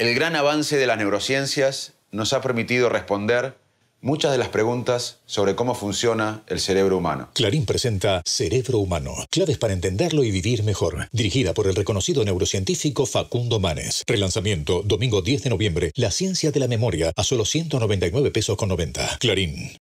El gran avance de las neurociencias nos ha permitido responder muchas de las preguntas sobre cómo funciona el cerebro humano. Clarín presenta Cerebro Humano, claves para entenderlo y vivir mejor, dirigida por el reconocido neurocientífico Facundo Manes. Relanzamiento, domingo 10 de noviembre, La Ciencia de la Memoria, a solo 199 pesos con 90. Clarín.